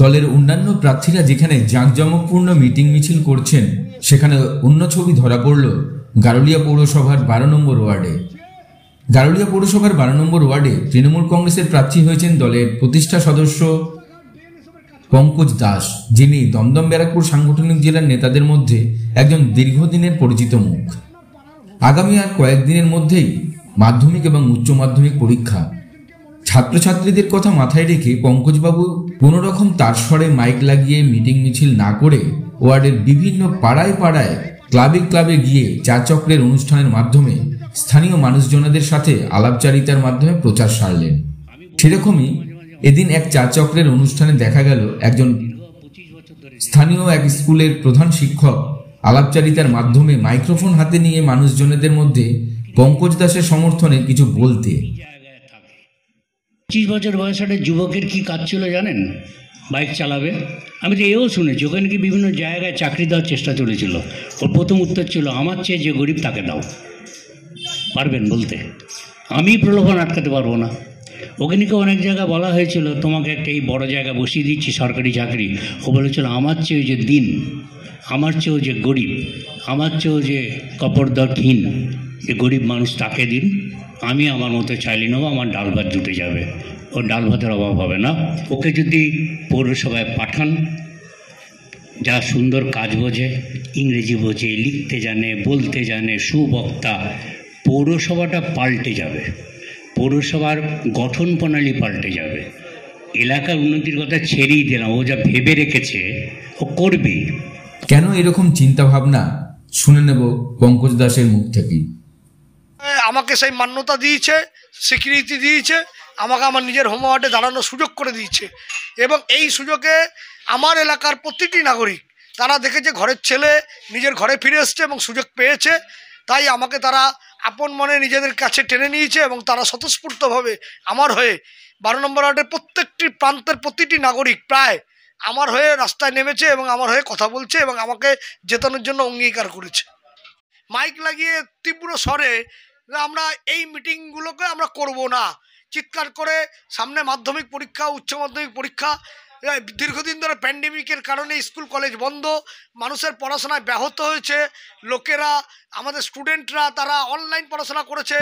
দলের অন্যান্য প্রার্থীরা যেখানে জাঁকজমকপূর্ণ মিটিং মিছিল করছেন সেখানে অন্য ছবি ধরা পড়ল গারুলিয়া পৌরসভার বারো নম্বর ওয়ার্ডে গারুলিয়া পৌরসভার বারো নম্বর ওয়ার্ডে তৃণমূল কংগ্রেসের প্রার্থী হয়েছেন দলের প্রতিষ্ঠা সদস্য পঙ্কজ দাস যিনি দমদম ব্যারাকপুর সাংগঠনিক জেলার নেতাদের মধ্যে একজন দীর্ঘদিনের পরিচিত মুখ আগামী আর কয়েকদিনের মধ্যেই মাধ্যমিক এবং উচ্চ মাধ্যমিক পরীক্ষা ছাত্রছাত্রীদের কথা মাথায় রেখে পঙ্কজবাবু কোনো রকম তার স্বরে মাইক লাগিয়ে মিটিং মিছিল না করে ওয়ার্ডের বিভিন্ন পাড়ায় পাড়ায় ক্লাবে ক্লাবে গিয়ে চা চক্রের অনুষ্ঠানের মাধ্যমে স্থানীয় মানুষজনদের সাথে আলাপচারিতার মাধ্যমে প্রচার সারলেন সেরকমই এদিন এক চা চক্রের অনুষ্ঠানে দেখা গেল একজন স্থানীয় এক স্কুলের প্রধান শিক্ষক আলাপচারিতার মাধ্যমে মাইক্রোফোন হাতে নিয়ে মানুষজনেদের মধ্যে পঙ্কজ দাসের সমর্থনে কিছু বলতে পঁচিশ বছর বয়স একটা যুবকের কী কাজ ছিল জানেন বাইক চালাবে আমি তো এও শুনেছি ওখানে কি বিভিন্ন জায়গায় চাকরি দেওয়ার চেষ্টা চলেছিল ওর প্রথম উত্তর ছিল আমার চেয়ে যে গরিব তাকে দাও পারবেন বলতে আমি প্রলোভন আটকাতে পারবো না ওখানে কি অনেক জায়গা বলা হয়েছিল তোমাকে একটা এই বড় জায়গা বসিয়ে দিচ্ছি সরকারি চাকরি ও বলেছিল আমার চেয়েও যে দিন আমার চেয়েও যে গরিব আমার চেয়েও যে কপরদরহীন যে গরিব মানুষ তাকে দিন আমি আমার মতো চাইলে নেবো আমার ডাল ভাত জুটে যাবে ও ডাল ভাতের অভাব হবে না ওকে যদি পৌরসভায় পাঠান যা সুন্দর কাজ বোঝে ইংরেজি বোঝে লিখতে জানে বলতে জানে সুবক্তা পৌরসভাটা পাল্টে যাবে পৌরসভার গঠন প্রণালী পাল্টে যাবে এলাকার উন্নতির কথা ছেড়েই দিলাম ও যা ভেবে রেখেছে ও করবেই কেন এরকম চিন্তাভাবনা শুনে নেব পঙ্কজ দাসের মুখ থেকেই আমাকে সেই মান্যতা দিয়েছে স্বীকৃতি দিয়েছে আমাকে আমার নিজের হোমওয়ার্ডে দাঁড়ানোর সুযোগ করে দিয়েছে এবং এই সুযোগে আমার এলাকার প্রতিটি নাগরিক তারা দেখেছে ঘরের ছেলে নিজের ঘরে ফিরে এসছে এবং সুযোগ পেয়েছে তাই আমাকে তারা আপন মনে নিজেদের কাছে টেনে নিয়েছে এবং তারা স্বতঃস্ফূর্তভাবে আমার হয়ে বারো নম্বর ওয়ার্ডের প্রত্যেকটি প্রান্তের প্রতিটি নাগরিক প্রায় আমার হয়ে রাস্তায় নেমেছে এবং আমার হয়ে কথা বলছে এবং আমাকে জেতানোর জন্য অঙ্গীকার করেছে মাইক লাগিয়ে তীব্র স্বরে আমরা এই মিটিংগুলোকে আমরা করব না চিৎকার করে সামনে মাধ্যমিক পরীক্ষা উচ্চ মাধ্যমিক পরীক্ষা দীর্ঘদিন ধরে প্যান্ডেমিকের কারণে স্কুল কলেজ বন্ধ মানুষের পড়াশোনায় ব্যাহত হয়েছে লোকেরা আমাদের স্টুডেন্টরা তারা অনলাইন পড়াশোনা করেছে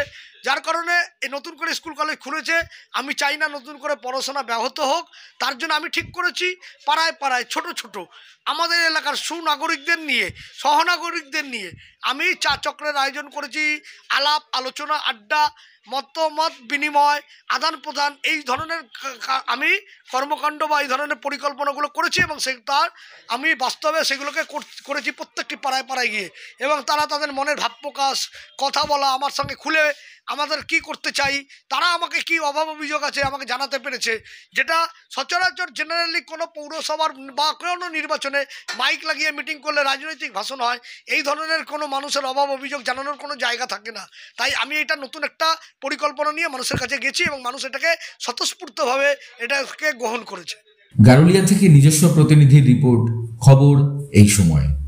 যার কারণে এই নতুন করে স্কুল কলেজ খুলেছে আমি চাই না নতুন করে পড়াশোনা ব্যাহত হোক তার জন্য আমি ঠিক করেছি পাড়ায় পাড়ায় ছোট ছোট আমাদের এলাকার সুনাগরিকদের নিয়ে সহনাগরিকদের নিয়ে আমি চা চক্রের আয়োজন করেছি আলাপ আলোচনা আড্ডা মতমত বিনিময় আদান প্রদান এই ধরনের আমি কর্মকাণ্ড বা এই ধরনের পরিকল্পনাগুলো করেছি এবং সে তার আমি বাস্তবে সেগুলোকে করেছি প্রত্যেকটি পাড়ায় পাড়ায় গিয়ে এবং তারা তাদের মনের ভাব প্রকাশ কথা বলা আমার সঙ্গে খুলে আমাদের কি করতে চাই তারা আমাকে কি অভাব অভিযোগ আছে আমাকে জানাতে পেরেছে যেটা সচরাচর জেনারেলি কোনো পৌরসভার বা কোনো নির্বাচনে মাইক লাগিয়ে মিটিং করলে রাজনৈতিক ভাষণ হয় এই ধরনের কোনো মানুষের অভাব অভিযোগ জানানোর কোনো জায়গা থাকে না তাই আমি এটা নতুন একটা পরিকল্পনা নিয়ে মানুষের কাছে গেছি এবং মানুষ এটাকে স্বতঃস্ফূর্তভাবে এটাকে গ্রহণ করেছে গারুলিয়া থেকে নিজস্ব প্রতিনিধি রিপোর্ট খবর এই সময়